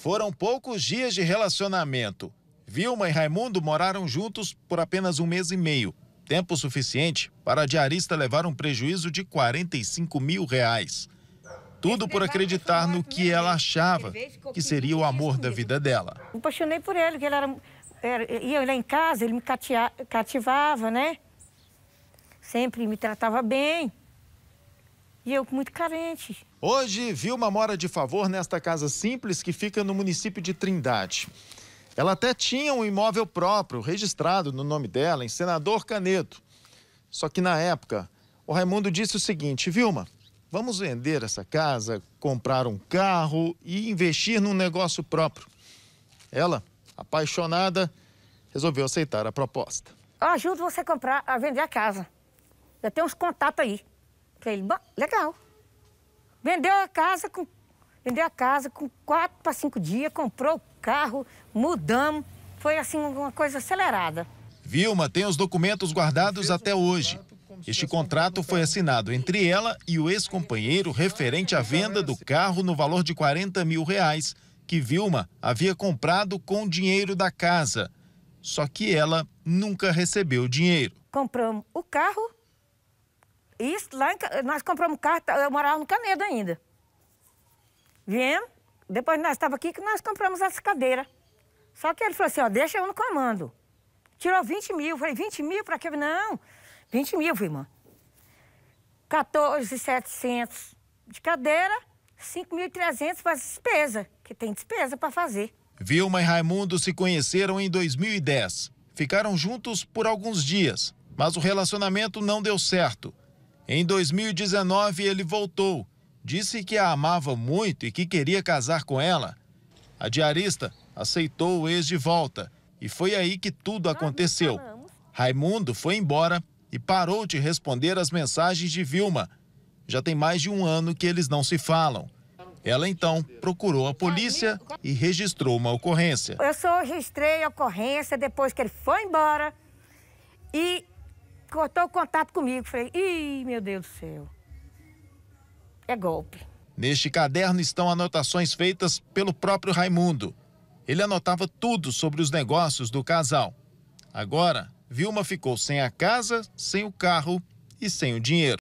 Foram poucos dias de relacionamento. Vilma e Raimundo moraram juntos por apenas um mês e meio. Tempo suficiente para a diarista levar um prejuízo de 45 mil reais. Tudo por acreditar no que ela achava que seria o amor da vida dela. Me apaixonei por ele, que ele era, era, ia lá em casa, ele me cativava, né? Sempre me tratava bem. E eu muito carente. Hoje, Vilma mora de favor nesta casa simples que fica no município de Trindade. Ela até tinha um imóvel próprio, registrado no nome dela, em Senador Canedo. Só que na época, o Raimundo disse o seguinte: Vilma, vamos vender essa casa, comprar um carro e investir num negócio próprio. Ela, apaixonada, resolveu aceitar a proposta. Eu ajudo você a comprar, a vender a casa. eu tenho uns contatos aí. Falei, legal. Vendeu a casa com vendeu a casa com quatro para cinco dias, comprou o carro, mudamos. Foi assim uma coisa acelerada. Vilma tem os documentos guardados até hoje. Este contrato foi assinado entre ela e o ex-companheiro referente à venda do carro no valor de 40 mil reais, que Vilma havia comprado com o dinheiro da casa. Só que ela nunca recebeu o dinheiro. Compramos o carro isso lá em, nós compramos carro, eu morava no Canedo ainda. Viemos, depois nós estávamos aqui que nós compramos essa cadeira. Só que ele falou assim, ó, deixa eu no comando. Tirou 20 mil. falei, 20 mil para quê? Não, 20 mil, irmã. 14,700 de cadeira, 5.300 para despesa que tem despesa para fazer. Vilma e Raimundo se conheceram em 2010. Ficaram juntos por alguns dias, mas o relacionamento não deu certo. Em 2019, ele voltou. Disse que a amava muito e que queria casar com ela. A diarista aceitou o ex de volta e foi aí que tudo ah, aconteceu. Raimundo foi embora e parou de responder as mensagens de Vilma. Já tem mais de um ano que eles não se falam. Ela então procurou a polícia e registrou uma ocorrência. Eu só registrei a ocorrência depois que ele foi embora e cortou o contato comigo. Falei, ih, meu Deus do céu. É golpe. Neste caderno estão anotações feitas pelo próprio Raimundo. Ele anotava tudo sobre os negócios do casal. Agora, Vilma ficou sem a casa, sem o carro e sem o dinheiro.